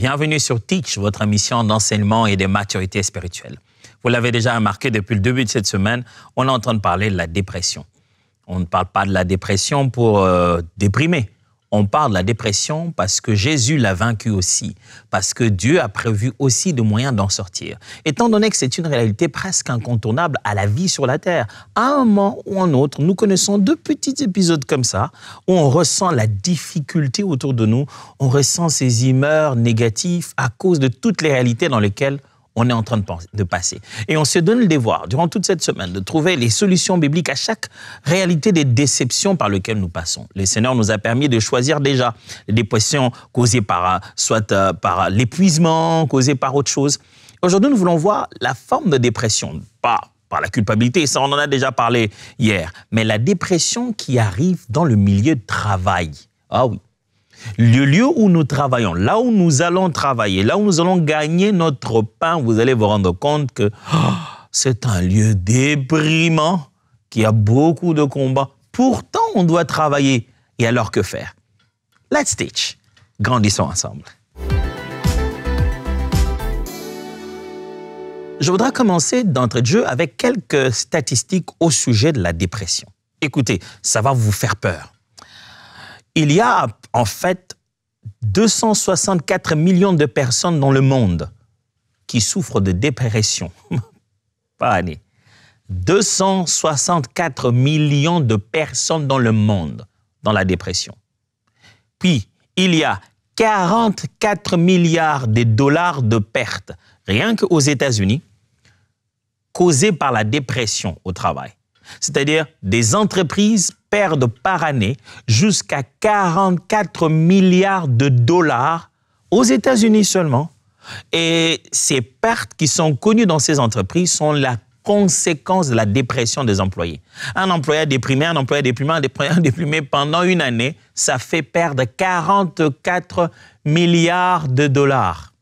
Bienvenue sur Teach, votre mission d'enseignement et de maturité spirituelle. Vous l'avez déjà remarqué depuis le début de cette semaine, on est en train de parler de la dépression. On ne parle pas de la dépression pour euh, déprimer on parle de la dépression parce que Jésus l'a vaincue aussi, parce que Dieu a prévu aussi de moyens d'en sortir. Étant donné que c'est une réalité presque incontournable à la vie sur la Terre, à un moment ou un autre, nous connaissons deux petits épisodes comme ça, où on ressent la difficulté autour de nous, on ressent ces humeurs négatives à cause de toutes les réalités dans lesquelles on est en train de, passer. Et on se donne le devoir, durant toute cette semaine, de trouver les solutions bibliques à chaque réalité des déceptions par lesquelles nous passons. Le Seigneur nous a permis de choisir déjà les dépressions causées par, soit euh, par l'épuisement, causées par autre chose. Aujourd'hui, nous voulons voir la forme de dépression, pas par la culpabilité, ça on en a déjà parlé hier, mais la dépression qui arrive dans le milieu de travail. Ah oui, le lieu où nous travaillons, là où nous allons travailler, là où nous allons gagner notre pain, vous allez vous rendre compte que oh, c'est un lieu déprimant, qui a beaucoup de combats. Pourtant, on doit travailler. Et alors, que faire Let's teach. Grandissons ensemble. Je voudrais commencer d'entrée de jeu avec quelques statistiques au sujet de la dépression. Écoutez, ça va vous faire peur il y a en fait 264 millions de personnes dans le monde qui souffrent de dépression par année. 264 millions de personnes dans le monde dans la dépression. Puis, il y a 44 milliards de dollars de pertes, rien qu'aux États-Unis, causées par la dépression au travail c'est-à-dire des entreprises perdent par année jusqu'à 44 milliards de dollars aux États-Unis seulement. Et ces pertes qui sont connues dans ces entreprises sont la conséquence de la dépression des employés. Un employé déprimé, un employé déprimé, un employé déprimé pendant une année, ça fait perdre 44 milliards de dollars.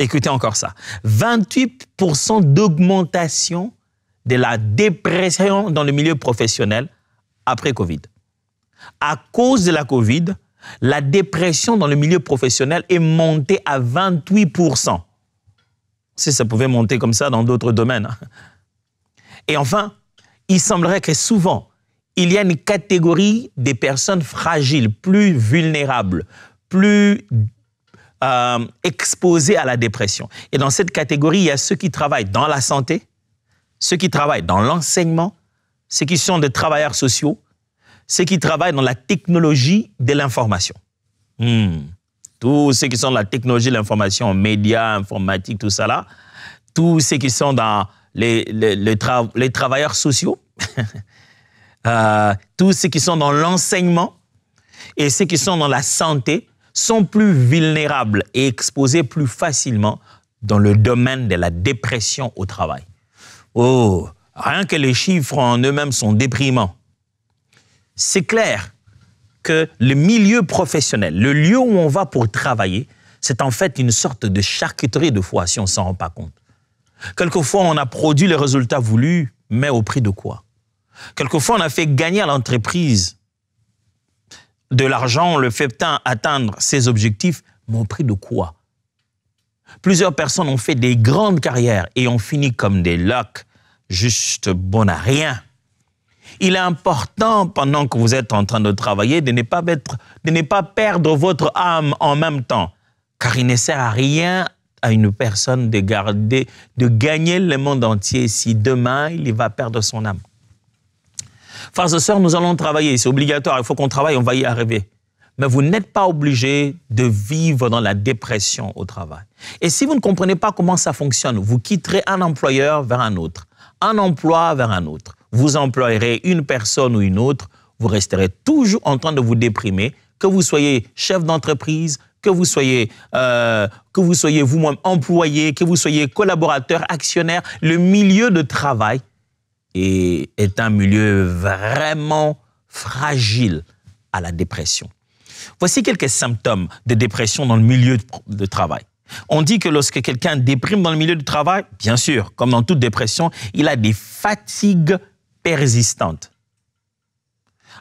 Écoutez encore ça. 28% d'augmentation de la dépression dans le milieu professionnel après Covid. À cause de la Covid, la dépression dans le milieu professionnel est montée à 28%. Si ça pouvait monter comme ça dans d'autres domaines. Hein. Et enfin, il semblerait que souvent, il y a une catégorie des personnes fragiles, plus vulnérables, plus euh, exposées à la dépression. Et dans cette catégorie, il y a ceux qui travaillent dans la santé, ceux qui travaillent dans l'enseignement, ceux qui sont des travailleurs sociaux, ceux qui travaillent dans la technologie de l'information. Hmm. Tous ceux qui sont dans la technologie de l'information, médias, informatique, tout ça là. Tous ceux qui sont dans les, travailleurs sociaux. Euh, tous ceux qui sont dans l'enseignement et ceux qui sont dans la santé sont plus vulnérables et exposés plus facilement dans le domaine de la dépression au travail. Oh, rien que les chiffres en eux-mêmes sont déprimants. C'est clair que le milieu professionnel, le lieu où on va pour travailler, c'est en fait une sorte de charcuterie de fois si on s'en rend pas compte. Quelquefois, on a produit les résultats voulus, mais au prix de quoi Quelquefois, on a fait gagner à l'entreprise de l'argent, le fait atteindre ses objectifs, mais au prix de quoi Plusieurs personnes ont fait des grandes carrières et ont fini comme des locs, juste bon à rien. Il est important, pendant que vous êtes en train de travailler, de ne pas, perdre votre âme en même temps, car il ne sert à rien à une personne de, garder, de gagner le monde entier si demain il va perdre son âme. Frères et sœurs, nous allons travailler, c'est obligatoire, il faut qu'on travaille, on va y arriver mais vous n'êtes pas obligé de vivre dans la dépression au travail. Et si vous ne comprenez pas comment ça fonctionne, vous quitterez un employeur vers un autre, un emploi vers un autre. Vous employerez une personne ou une autre, vous resterez toujours en train de vous déprimer, que vous soyez chef d'entreprise, que vous soyez, euh, que vous soyez vous-même employé, que vous soyez collaborateur, actionnaire, le milieu de travail est un milieu vraiment fragile à la dépression. Voici quelques symptômes de dépression dans le milieu de travail. On dit que lorsque quelqu'un déprime dans le milieu de travail, bien sûr, comme dans toute dépression, il a des fatigues persistantes.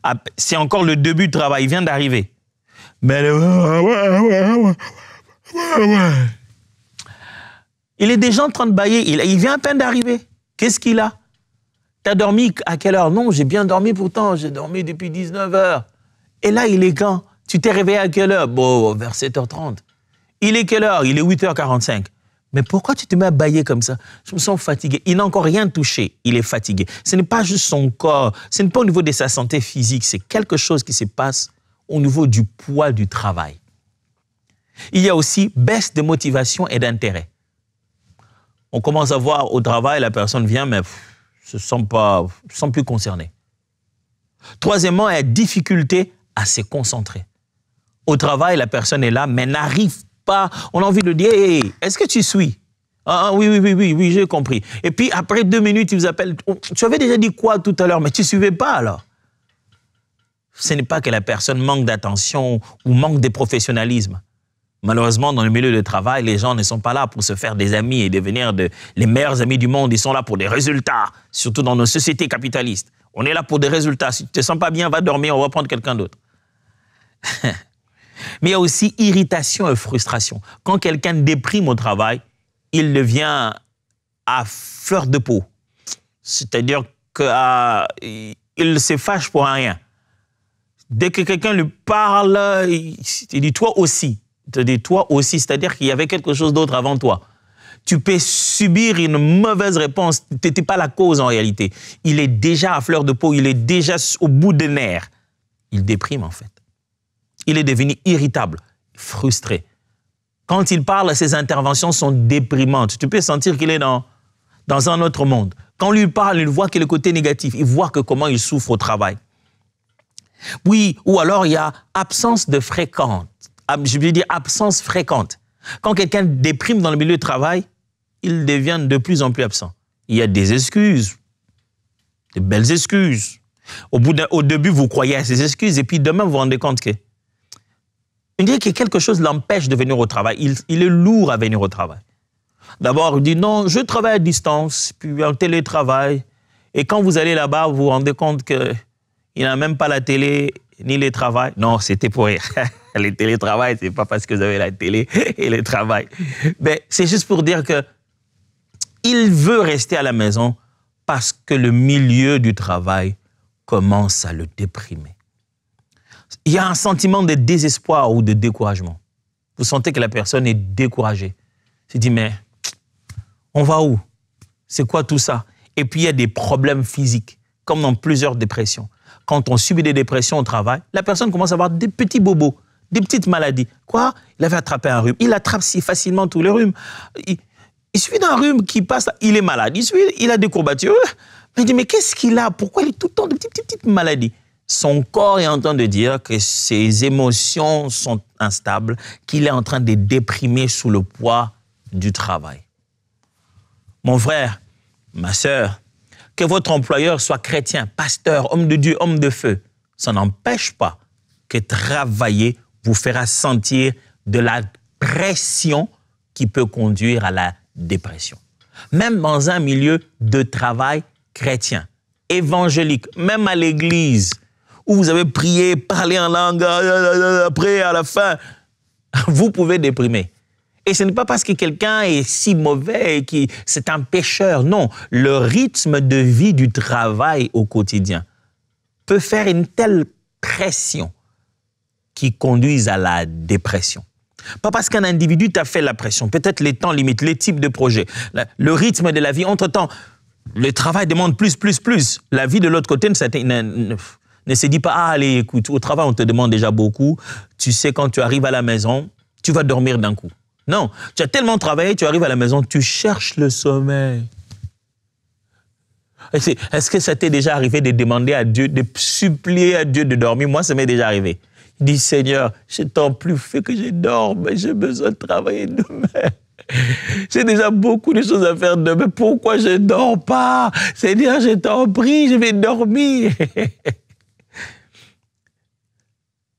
Ah, c'est encore le début du travail, il vient d'arriver. il est déjà en train de bailler, il, vient à peine d'arriver. Qu'est-ce qu'il a T'as dormi à quelle heure Non, j'ai bien dormi pourtant, j'ai dormi depuis 19 heures. Et là, il est quand tu t'es réveillé à quelle heure Bon, vers 7h30. Il est quelle heure Il est 8h45. Mais pourquoi tu te mets à bailler comme ça Je me sens fatigué. Il n'a encore rien touché. Il est fatigué. Ce n'est pas juste son corps. Ce n'est pas au niveau de sa santé physique. C'est quelque chose qui se passe au niveau du poids du travail. Il y a aussi baisse de motivation et d'intérêt. On commence à voir au travail, la personne vient, mais pff, se sent pas, se sent plus concernée. Troisièmement, il y a difficulté à se concentrer. Au travail, la personne est là, mais n'arrive pas. On a envie de dire, hey, est-ce que tu suis ah, ah, oui, oui, oui, oui, oui, j'ai compris. Et puis après deux minutes, il vous appelle. Oh, tu avais déjà dit quoi tout à l'heure, mais tu suivais pas alors. Ce n'est pas que la personne manque d'attention ou manque de professionnalisme. Malheureusement, dans le milieu de travail, les gens ne sont pas là pour se faire des amis et devenir de, les meilleurs amis du monde. Ils sont là pour des résultats, surtout dans nos sociétés capitalistes. On est là pour des résultats. Si tu te sens pas bien, va dormir, on va prendre quelqu'un d'autre. Mais il y a aussi irritation et frustration. Quand quelqu'un déprime au travail, il devient à fleur de peau. C'est-à-dire qu'il ne se fâche pour rien. Dès que quelqu'un lui parle, il, dit toi aussi. te dit toi aussi, c'est-à-dire qu'il y avait quelque chose d'autre avant toi. Tu peux subir une mauvaise réponse. Tu n'étais pas la cause en réalité. Il est déjà à fleur de peau, il est déjà au bout des nerfs. Il déprime en fait. Il est devenu irritable, frustré. Quand il parle, ses interventions sont déprimantes. Tu peux sentir qu'il est dans, dans un autre monde. Quand on lui parle, il voit que le côté négatif, il voit que comment il souffre au travail. Oui, ou alors il y a absence de fréquente. Je veux dire absence fréquente. Quand quelqu'un déprime dans le milieu de travail, il devient de plus en plus absent. Il y a des excuses, de belles excuses. Au, bout au début, vous croyez à ces excuses et puis demain, vous vous rendez compte que me dirait que quelque chose l'empêche de venir au travail. Il, est lourd à venir au travail. D'abord, il dit non, je travaille à distance, puis en télétravail. Et quand vous allez là-bas, vous vous rendez compte qu'il n'a même pas la télé ni le travail. Non, c'était pour rire. le télétravail, c'est pas parce que vous avez la télé et le travail. Mais c'est juste pour dire que il veut rester à la maison parce que le milieu du travail commence à le déprimer il y a un sentiment de désespoir ou de découragement. Vous sentez que la personne est découragée. C'est dit, mais on va où C'est quoi tout ça Et puis il y a des problèmes physiques, comme dans plusieurs dépressions. Quand on subit des dépressions au travail, la personne commence à avoir des petits bobos, des petites maladies. Quoi Il avait attrapé un rhume. Il attrape si facilement tous les rhumes. Il, il suffit d'un rhume qui passe, il est malade. Il, suit, il a des courbatures. Mais dit, mais qu'est-ce qu'il a Pourquoi il est tout le temps de petites maladies son corps est en train de dire que ses émotions sont instables, qu'il est en train de déprimer sous le poids du travail. Mon frère, ma sœur, que votre employeur soit chrétien, pasteur, homme de Dieu, homme de feu, ça n'empêche pas que travailler vous fera sentir de la pression qui peut conduire à la dépression. Même dans un milieu de travail chrétien, évangélique, même à l'église, où vous avez prié, parlé en langue, euh, euh, euh, après, à la fin, vous pouvez déprimer. Et ce n'est pas parce que quelqu'un est si mauvais et que c'est un pécheur. Non, le rythme de vie du travail au quotidien peut faire une telle pression qui conduise à la dépression. Pas parce qu'un individu t'a fait la pression, peut-être les temps limites, les types de projets, le rythme de la vie. Entre-temps, le travail demande plus, plus, plus. La vie de l'autre côté, ne se dit pas, ah, allez, écoute, au travail, on te demande déjà beaucoup. Tu sais, quand tu arrives à la maison, tu vas dormir d'un coup. Non, tu as tellement travaillé, tu arrives à la maison, tu cherches le sommeil. Est-ce que ça t'est déjà arrivé de demander à Dieu, de supplier à Dieu de dormir Moi, ça m'est déjà arrivé. Il dit, Seigneur, je t'en plus fait que je dorme, j'ai besoin de travailler demain. J'ai déjà beaucoup de choses à faire demain. Pourquoi je ne dors pas Seigneur, je t'en prie, je vais dormir.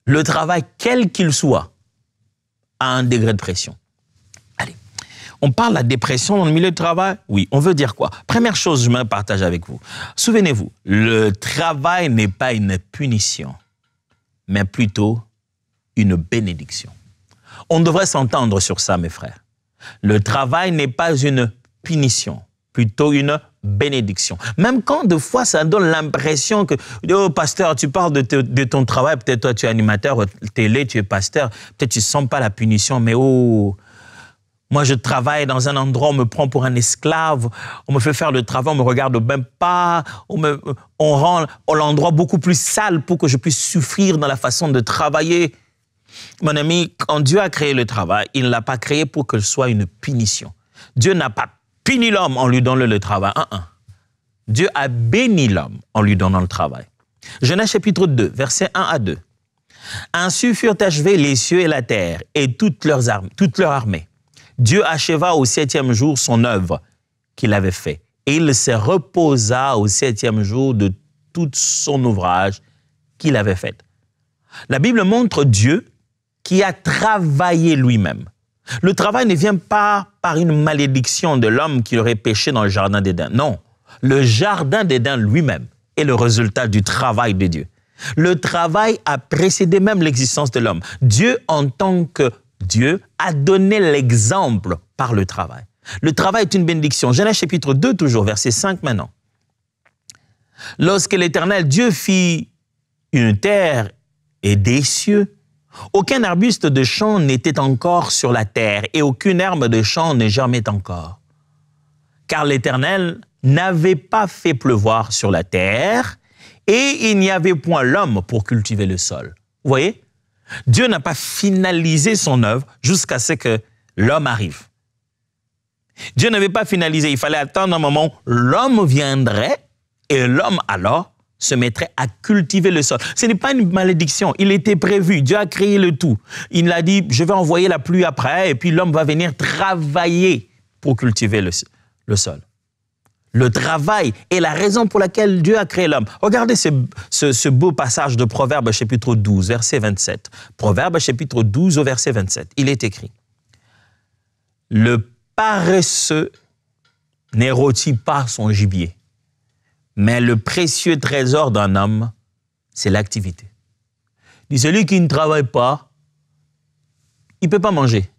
le travail, quel qu'il soit, a un degré de pression. Allez, on parle de la dépression dans le milieu du travail Oui, on veut dire quoi Première chose, je me partage avec vous. Souvenez-vous, le travail n'est pas une punition, mais plutôt une bénédiction. On devrait s'entendre sur ça, mes frères. Le travail n'est pas une punition, plutôt une bénédiction. Même quand des fois ça donne l'impression que, oh pasteur, tu parles de, ton travail, peut-être toi tu es animateur télé, tu es pasteur, peut-être tu ne sens pas la punition, mais oh, moi je travaille dans un endroit, on me prend pour un esclave, on me fait faire le travail, on me regarde même pas, on, me, on rend l'endroit beaucoup plus sale pour que je puisse souffrir dans la façon de travailler. Mon ami, quand Dieu a créé le travail, il ne l'a pas créé pour que soit une punition. Dieu n'a pas Punit l'homme en lui donnant le travail. Un, Dieu a béni l'homme en lui donnant le travail. Genèse chapitre 2, versets 1 à 2. Ainsi furent achevés les cieux et la terre et toutes leurs armes, toute leur armée. Dieu acheva au septième jour son œuvre qu'il avait faite. Et il se reposa au septième jour de tout son ouvrage qu'il avait fait. La Bible montre Dieu qui a travaillé lui-même. Le travail ne vient pas par une malédiction de l'homme qui aurait péché dans le jardin d'Éden. Non, le jardin d'Éden lui-même est le résultat du travail de Dieu. Le travail a précédé même l'existence de l'homme. Dieu, en tant que Dieu, a donné l'exemple par le travail. Le travail est une bénédiction. Genèse chapitre 2, toujours, verset 5 maintenant. Lorsque l'Éternel Dieu fit une terre et des cieux, aucun arbuste de champ n'était encore sur la terre, et aucune herbe de champ ne germait encore. Car l'Éternel n'avait pas fait pleuvoir sur la terre, et il n'y avait point l'homme pour cultiver le sol. Vous voyez Dieu n'a pas finalisé son œuvre jusqu'à ce que l'homme arrive. Dieu n'avait pas finalisé, il fallait attendre un moment, l'homme viendrait, et l'homme alors se mettrait à cultiver le sol. Ce n'est pas une malédiction, il était prévu, Dieu a créé le tout. Il l'a dit, je vais envoyer la pluie après, et puis l'homme va venir travailler pour cultiver le, sol. Le travail est la raison pour laquelle Dieu a créé l'homme. Regardez ce, beau passage de Proverbes, chapitre 12, verset 27. Proverbe chapitre 12 au verset 27, il est écrit, Le paresseux n'érotit pas son gibier mais le précieux trésor d'un homme, c'est l'activité. celui qui ne travaille pas, il ne peut pas manger.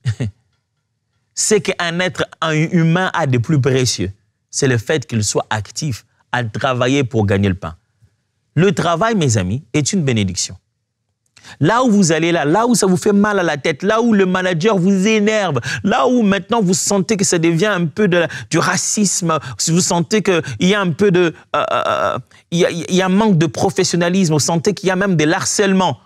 c'est qu'un être humain a de plus précieux, c'est le fait qu'il soit actif à travailler pour gagner le pain. Le travail, mes amis, est une bénédiction. Là où vous allez là, là où ça vous fait mal à la tête, là où le manager vous énerve, là où maintenant vous sentez que ça devient un peu du racisme, si vous sentez qu'il y a un peu de... Euh, euh, euh, il y, a, y a un manque de professionnalisme, vous sentez qu'il y a même des harcèlements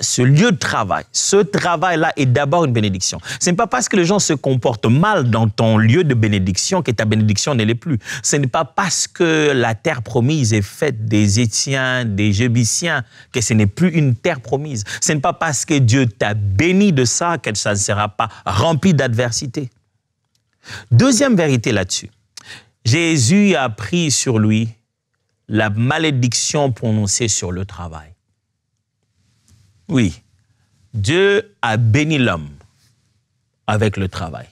ce lieu de travail, ce travail-là est d'abord une bénédiction. Ce n'est pas parce que les gens se comportent mal dans ton lieu de bénédiction que ta bénédiction n'est plus. Ce n'est pas parce que la terre promise est faite des Étiens, des Jébiciens, que ce n'est plus une terre promise. Ce n'est pas parce que Dieu t'a béni de ça que ça ne sera pas rempli d'adversité. Deuxième vérité là-dessus. Jésus a pris sur lui la malédiction prononcée sur le travail. Oui, Dieu a béni l'homme avec le travail.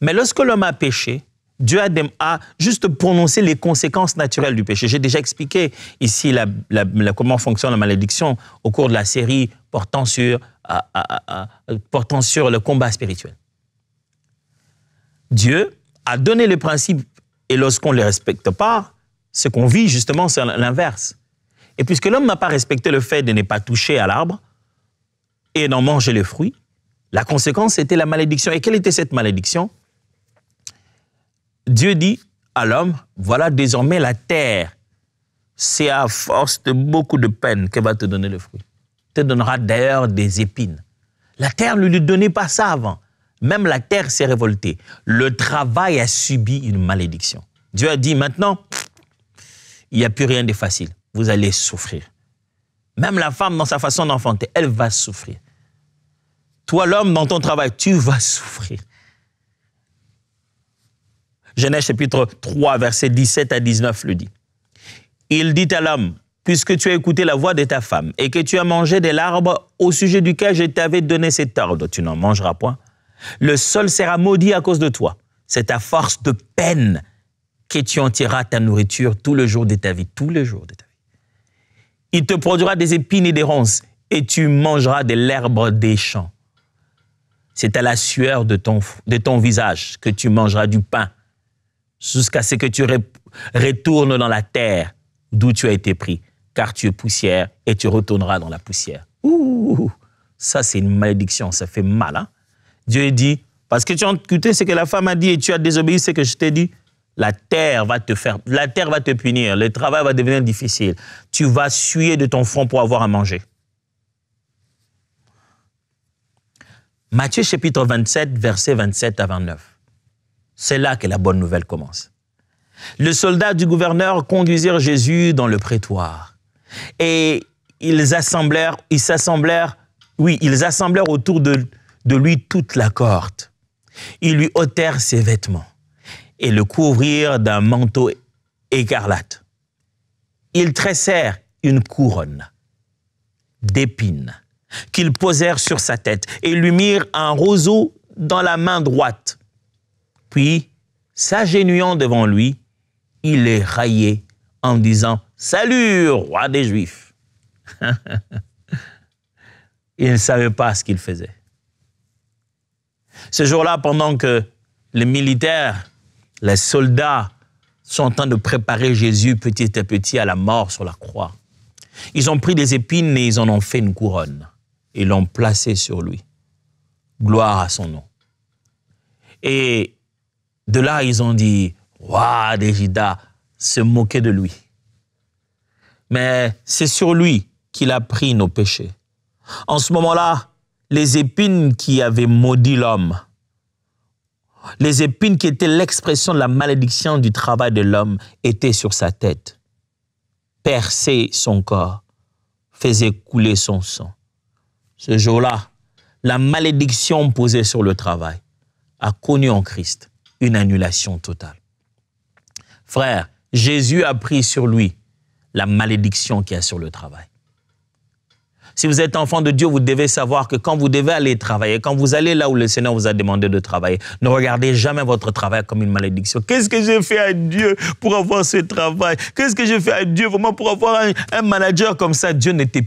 Mais lorsque l'homme a péché, Dieu a, juste prononcé les conséquences naturelles du péché. J'ai déjà expliqué ici comment fonctionne la malédiction au cours de la série portant sur, portant sur le combat spirituel. Dieu a donné les principes et lorsqu'on ne les respecte pas, ce qu'on vit justement, c'est l'inverse. Et puisque l'homme n'a pas respecté le fait de ne pas toucher à l'arbre et d'en manger le fruit, la conséquence était la malédiction. Et quelle était cette malédiction Dieu dit à l'homme, voilà désormais la terre. C'est à force de beaucoup de peine qu'elle va te donner le fruit. Te donnera d'ailleurs des épines. La terre ne lui donnait pas ça avant. Même la terre s'est révoltée. Le travail a subi une malédiction. Dieu a dit maintenant, il n'y a plus rien de facile vous allez souffrir. Même la femme, dans sa façon d'enfanter, elle va souffrir. Toi, l'homme, dans ton travail, tu vas souffrir. Genèse chapitre 3, versets 17 à 19 le dit. Il dit à l'homme, puisque tu as écouté la voix de ta femme et que tu as mangé de l'arbre au sujet duquel je t'avais donné cet ordre, tu n'en mangeras point. Le sol sera maudit à cause de toi. C'est à force de peine que tu en tireras ta nourriture tout le jour de ta vie, Tous les jours de ta vie. Il te produira des épines et des ronces, et tu mangeras de l'herbe des champs. C'est à la sueur de ton, de ton visage que tu mangeras du pain, jusqu'à ce que tu retournes dans la terre d'où tu as été pris, car tu es poussière et tu retourneras dans la poussière. Ouh, ça c'est une malédiction, ça fait mal. Hein. Dieu dit, parce que tu as écouté ce que la femme a dit et tu as désobéi ce que je t'ai dit, la terre va te faire, la terre va te punir, le travail va devenir difficile. Tu vas suer de ton front pour avoir à manger. Matthieu chapitre 27, versets 27 à 29. C'est là que la bonne nouvelle commence. Le soldat du gouverneur conduisirent Jésus dans le prétoire. Et ils assemblèrent, ils s'assemblèrent, oui, ils assemblèrent autour de, de lui toute la corte. Ils lui ôtèrent ses vêtements et le couvrir d'un manteau écarlate. Ils tressèrent une couronne d'épines qu'ils posèrent sur sa tête et lui mirent un roseau dans la main droite. Puis, s'agenouillant devant lui, il les raillait en disant Salut, roi des Juifs Il ne savait pas ce qu'il faisait. Ce jour-là, pendant que les militaires les soldats sont en train de préparer Jésus petit à petit à la mort sur la croix. Ils ont pris des épines et ils en ont fait une couronne et l'ont placée sur lui. Gloire à son nom. Et de là, ils ont dit, Waouh, Déjida se moquait de lui. Mais c'est sur lui qu'il a pris nos péchés. En ce moment-là, les épines qui avaient maudit l'homme les épines qui étaient l'expression de la malédiction du travail de l'homme étaient sur sa tête, perçaient son corps, faisaient couler son sang. Ce jour-là, la malédiction posée sur le travail a connu en Christ une annulation totale. Frère, Jésus a pris sur lui la malédiction qui y a sur le travail. Si vous êtes enfant de Dieu, vous devez savoir que quand vous devez aller travailler, quand vous allez là où le Seigneur vous a demandé de travailler, ne regardez jamais votre travail comme une malédiction. Qu'est-ce que j'ai fait à Dieu pour avoir ce travail Qu'est-ce que j'ai fait à Dieu vraiment pour avoir un, manager comme ça Dieu ne te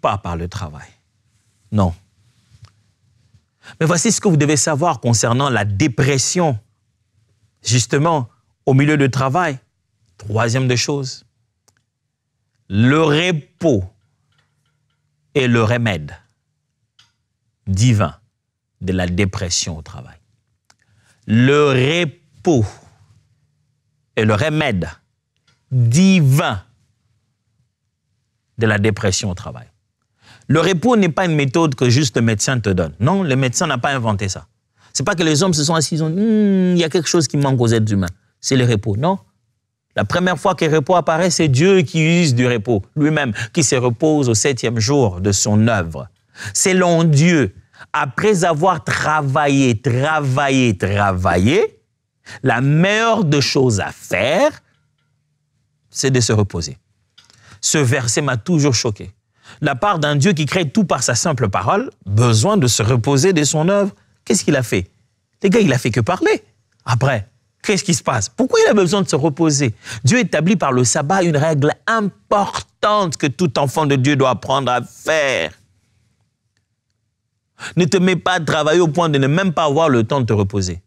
pas par le travail. Non. Mais voici ce que vous devez savoir concernant la dépression, justement, au milieu du travail. Troisième des choses, le repos est le remède divin de la dépression au travail. Le repos est le remède divin de la dépression au travail. Le repos n'est pas une méthode que juste le médecin te donne. Non, le médecin n'a pas inventé ça. C'est pas que les hommes se sont assis, ils ont, hmm, il y a quelque chose qui manque aux êtres humains. C'est le repos. Non, la première fois que repos apparaît, c'est Dieu qui use du repos lui-même, qui se repose au septième jour de son œuvre. Selon Dieu, après avoir travaillé, travaillé, travaillé, la meilleure de choses à faire, c'est de se reposer. Ce verset m'a toujours choqué. La part d'un Dieu qui crée tout par sa simple parole, besoin de se reposer de son œuvre, qu'est-ce qu'il a fait Les gars, il a fait que parler. Après, Qu'est-ce qui se passe Pourquoi il a besoin de se reposer Dieu établit par le sabbat une règle importante que tout enfant de Dieu doit apprendre à faire. Ne te mets pas à travailler au point de ne même pas avoir le temps de te reposer.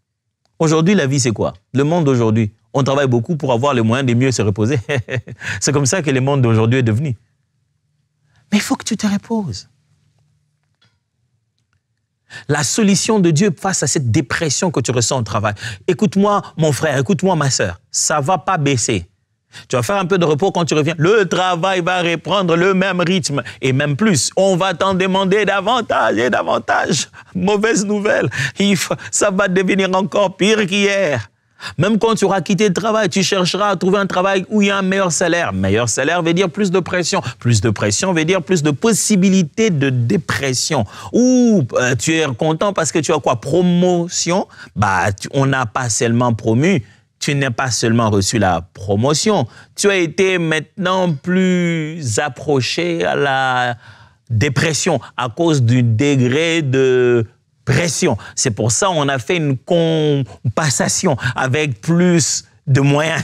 Aujourd'hui, la vie, c'est quoi Le monde d'aujourd'hui, on travaille beaucoup pour avoir les moyens de mieux se reposer. c'est comme ça que le monde d'aujourd'hui est devenu. Mais il faut que tu te reposes. La solution de Dieu face à cette dépression que tu ressens au travail. Écoute-moi, mon frère, écoute-moi, ma sœur. Ça va pas baisser. Tu vas faire un peu de repos quand tu reviens. Le travail va reprendre le même rythme et même plus. On va t'en demander davantage et davantage. Mauvaise nouvelle. Ça va devenir encore pire qu'hier. Même quand tu auras quitté le travail, tu chercheras à trouver un travail où il y a un meilleur salaire. Meilleur salaire veut dire plus de pression. Plus de pression veut dire plus de possibilités de dépression. Ou euh, tu es content parce que tu as quoi Promotion Bah, on n'a pas seulement promu, tu n'as pas seulement reçu la promotion, tu as été maintenant plus approché à la dépression à cause du degré de pression. C'est pour ça qu'on a fait une compensation avec plus de moyens.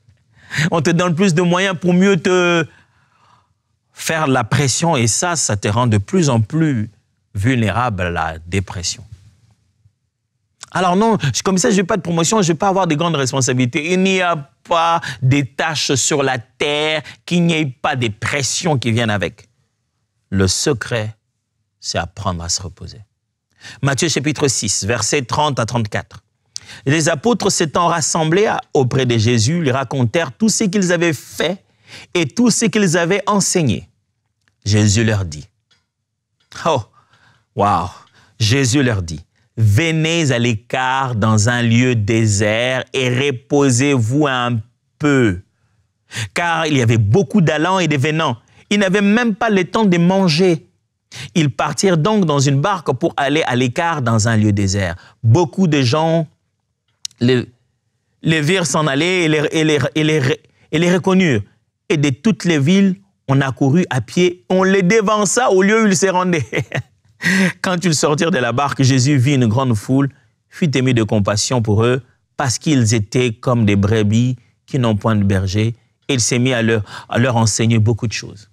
On te donne plus de moyens pour mieux te faire la pression et ça, ça te rend de plus en plus vulnérable à la dépression. Alors non, comme ça, je n'ai pas de promotion, je ne vais pas avoir de grandes responsabilités. Il n'y a pas des tâches sur la terre, qu'il n'y ait pas des pressions qui viennent avec. Le secret, c'est apprendre à se reposer. Matthieu chapitre 6, versets 30 à 34. les apôtres s'étant rassemblés auprès de Jésus, lui racontèrent tout ce qu'ils avaient fait et tout ce qu'ils avaient enseigné. Jésus leur dit, oh, wow, Jésus leur dit, venez à l'écart dans un lieu désert et reposez-vous un peu, car il y avait beaucoup d'allants et de venants. Ils n'avaient même pas le temps de manger. Ils partirent donc dans une barque pour aller à l'écart dans un lieu désert. Beaucoup de gens les, virent s'en aller et les, reconnurent. Et de toutes les villes, on accourut à pied, on les devança au lieu où ils se rendaient. Quand ils sortirent de la barque, Jésus vit une grande foule, fut ému de compassion pour eux, parce qu'ils étaient comme des brebis qui n'ont point de berger, et il s'est mis à leur enseigner beaucoup de choses.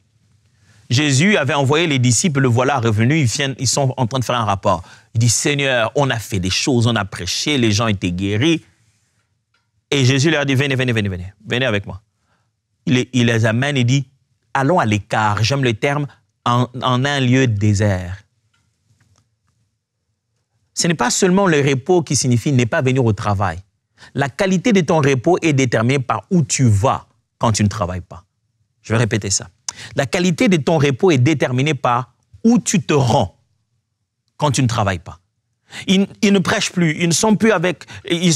Jésus avait envoyé les disciples, le voilà revenu, ils, viennent, ils sont en train de faire un rapport. Il dit, Seigneur, on a fait des choses, on a prêché, les gens étaient guéris. Et Jésus leur dit, venez, venez, venez, venez, venez avec moi. Il, les amène et dit, allons à l'écart, j'aime le terme, en, en un lieu désert. Ce n'est pas seulement le repos qui signifie ne pas venir au travail. La qualité de ton repos est déterminée par où tu vas quand tu ne travailles pas. Je vais répéter ça. La qualité de ton repos est déterminée par où tu te rends quand tu ne travailles pas. Ils, ne prêchent plus, ils ne sont plus avec, ils,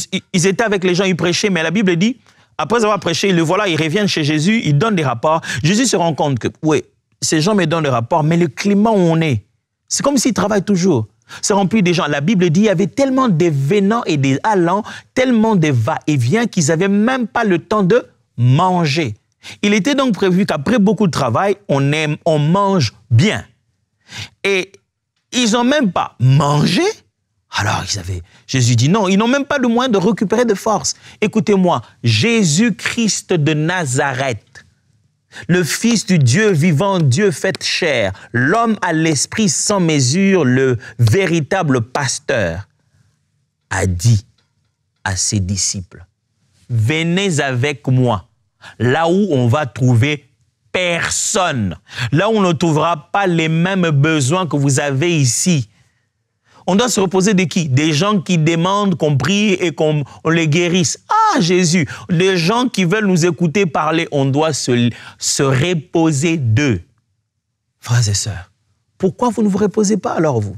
étaient avec les gens, ils prêchaient, mais la Bible dit, après avoir prêché, le voilà, ils reviennent chez Jésus, ils donnent des rapports. Jésus se rend compte que, oui, ces gens me donnent des rapports, mais le climat où on est, c'est comme s'ils travaillent toujours. C'est rempli des gens. La Bible dit il y avait tellement de venants et des allants, tellement de va-et-vient qu'ils n'avaient même pas le temps de manger. Il était donc prévu qu'après beaucoup de travail, on aime, on mange bien. Et ils n'ont même pas mangé. Alors, ils avaient, Jésus dit non, ils n'ont même pas le moyen de récupérer de force. Écoutez-moi, Jésus-Christ de Nazareth, le Fils du Dieu vivant, Dieu fait chair, l'homme à l'esprit sans mesure, le véritable pasteur, a dit à ses disciples, venez avec moi là où on va trouver personne, là où on ne trouvera pas les mêmes besoins que vous avez ici. On doit se reposer de qui Des gens qui demandent qu'on prie et qu'on les guérisse. Ah Jésus, des gens qui veulent nous écouter parler, on doit se, se reposer d'eux. Frères et sœurs, pourquoi vous ne vous reposez pas alors vous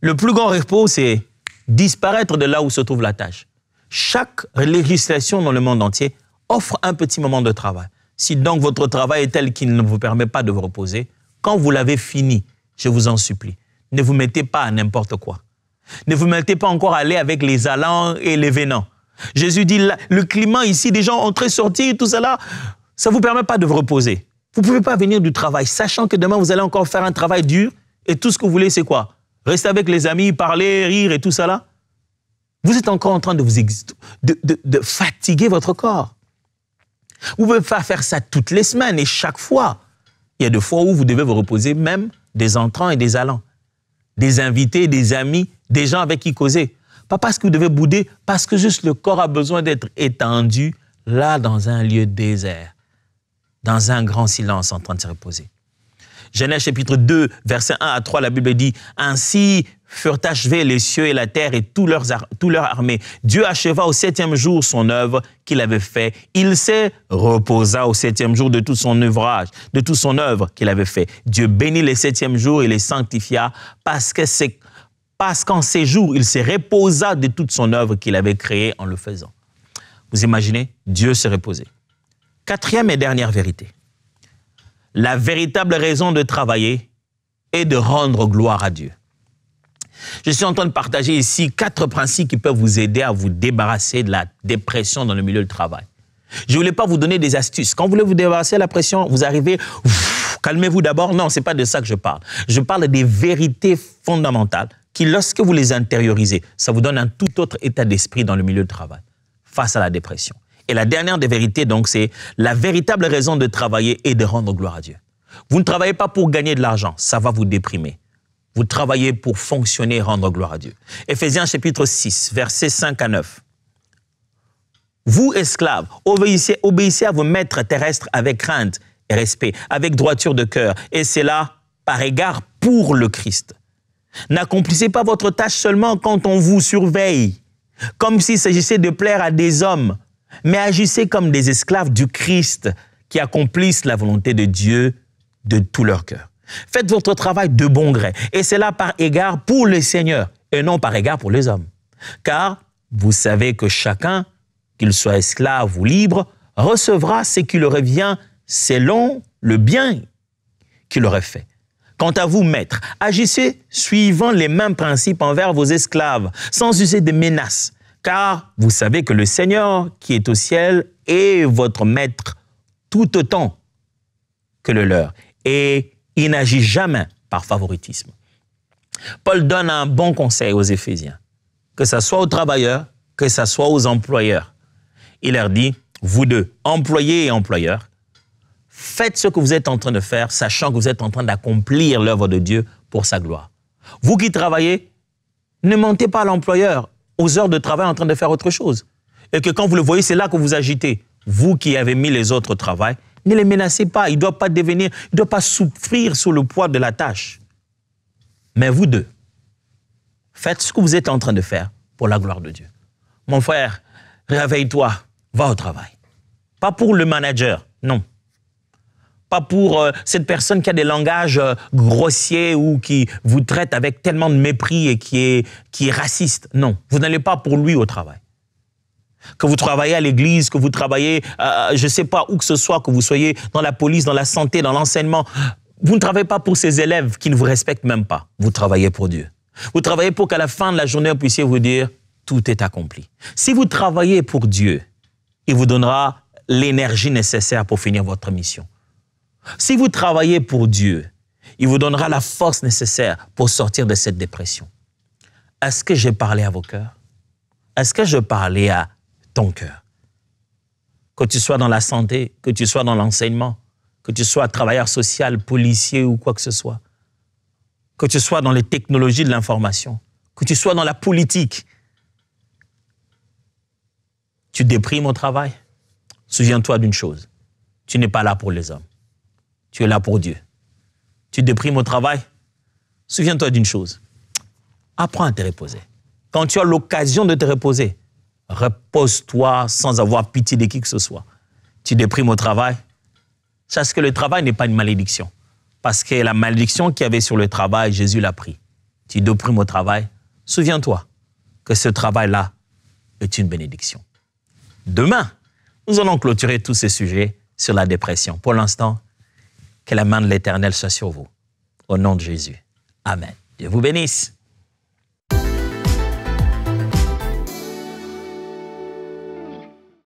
Le plus grand repos, c'est disparaître de là où se trouve la tâche. Chaque législation dans le monde entier offre un petit moment de travail. Si donc votre travail est tel qu'il ne vous permet pas de vous reposer, quand vous l'avez fini, je vous en supplie, ne vous mettez pas à n'importe quoi. Ne vous mettez pas encore à aller avec les allants et les venants. Jésus dit, le climat ici, des gens entrés, sortis, tout cela, ça ne vous permet pas de vous reposer. Vous ne pouvez pas venir du travail, sachant que demain, vous allez encore faire un travail dur, et tout ce que vous voulez, c'est quoi Rester avec les amis, parler, rire et tout cela. Vous êtes encore en train de vous de, de, de fatiguer votre corps. Vous ne pouvez pas faire ça toutes les semaines et chaque fois. Il y a des fois où vous devez vous reposer même des entrants et des allants, des invités, des amis, des gens avec qui causer. Pas parce que vous devez bouder, parce que juste le corps a besoin d'être étendu là dans un lieu désert, dans un grand silence en train de se reposer. Genèse chapitre 2, verset 1 à 3, la Bible dit, Ainsi furent achevés les cieux et la terre et toute leur, tout leur armée. Dieu acheva au septième jour son œuvre qu'il avait faite. Il se reposa au septième jour de tout son ouvrage, de toute son œuvre qu'il avait faite. Dieu bénit les septième jours et les sanctifia parce que c'est parce qu'en ces jours, il se reposa de toute son œuvre qu'il avait créée en le faisant. Vous imaginez, Dieu se reposait. Quatrième et dernière vérité la véritable raison de travailler est de rendre gloire à Dieu. Je suis en train de partager ici quatre principes qui peuvent vous aider à vous débarrasser de la dépression dans le milieu du travail. Je ne voulais pas vous donner des astuces. Quand vous voulez vous débarrasser de la pression, vous arrivez, calmez-vous d'abord. Non, c'est pas de ça que je parle. Je parle des vérités fondamentales qui, lorsque vous les intériorisez, ça vous donne un tout autre état d'esprit dans le milieu du travail face à la dépression. Et la dernière des vérités, donc, c'est la véritable raison de travailler et de rendre gloire à Dieu. Vous ne travaillez pas pour gagner de l'argent, ça va vous déprimer. Vous travaillez pour fonctionner et rendre gloire à Dieu. Éphésiens chapitre 6, versets 5 à 9. Vous, esclaves, obéissez, obéissez à vos maîtres terrestres avec crainte et respect, avec droiture de cœur, et c'est là, par égard pour le Christ. N'accomplissez pas votre tâche seulement quand on vous surveille, comme s'il s'agissait de plaire à des hommes, mais agissez comme des esclaves du Christ qui accomplissent la volonté de Dieu de tout leur cœur. Faites votre travail de bon gré, et cela par égard pour le Seigneur, et non par égard pour les hommes. Car vous savez que chacun, qu'il soit esclave ou libre, recevra ce qui lui revient selon le bien qu'il aurait fait. Quant à vous, maîtres, agissez suivant les mêmes principes envers vos esclaves, sans user de menaces, car vous savez que le Seigneur qui est au ciel est votre maître tout autant que le leur, et il n'agit jamais par favoritisme. Paul donne un bon conseil aux Éphésiens, que ce soit aux travailleurs, que ce soit aux employeurs. Il leur dit, vous deux, employés et employeurs, faites ce que vous êtes en train de faire, sachant que vous êtes en train d'accomplir l'œuvre de Dieu pour sa gloire. Vous qui travaillez, ne mentez pas à l'employeur aux heures de travail en train de faire autre chose. Et que quand vous le voyez, c'est là que vous agitez. Vous qui avez mis les autres au travail, ne les menacez pas. Il ne doivent pas devenir, ils ne pas souffrir sous le poids de la tâche. Mais vous deux, faites ce que vous êtes en train de faire pour la gloire de Dieu. Mon frère, réveille-toi, va au travail. Pas pour le manager, non pas pour euh, cette personne qui a des langages euh, grossiers ou qui vous traite avec tellement de mépris et qui est, qui est raciste. Non, vous n'allez pas pour lui au travail. Que vous travaillez à l'église, que vous travaillez, euh, je ne sais pas où que ce soit, que vous soyez dans la police, dans la santé, dans l'enseignement, vous ne travaillez pas pour ces élèves qui ne vous respectent même pas. Vous travaillez pour Dieu. Vous travaillez pour qu'à la fin de la journée, vous puissiez vous dire, tout est accompli. Si vous travaillez pour Dieu, il vous donnera l'énergie nécessaire pour finir votre mission. Si vous travaillez pour Dieu, il vous donnera la force nécessaire pour sortir de cette dépression. Est-ce que j'ai parlé à vos cœurs? Est-ce que je parlais à ton cœur? Que tu sois dans la santé, que tu sois dans l'enseignement, que tu sois travailleur social, policier ou quoi que ce soit, que tu sois dans les technologies de l'information, que tu sois dans la politique. Tu déprimes au travail. Souviens-toi d'une chose, tu n'es pas là pour les hommes tu es là pour Dieu. Tu déprimes au travail. Souviens-toi d'une chose. Apprends à te reposer. Quand tu as l'occasion de te reposer, repose-toi sans avoir pitié de qui que ce soit. Tu déprimes au travail. Sache que le travail n'est pas une malédiction. Parce que la malédiction qu'il y avait sur le travail, Jésus l'a pris. Tu déprimes au travail. Souviens-toi que ce travail-là est une bénédiction. Demain, nous allons clôturer tous ces sujets sur la dépression. Pour l'instant, que la main de l'Éternel soit sur vous. Au nom de Jésus. Amen. Dieu vous bénisse.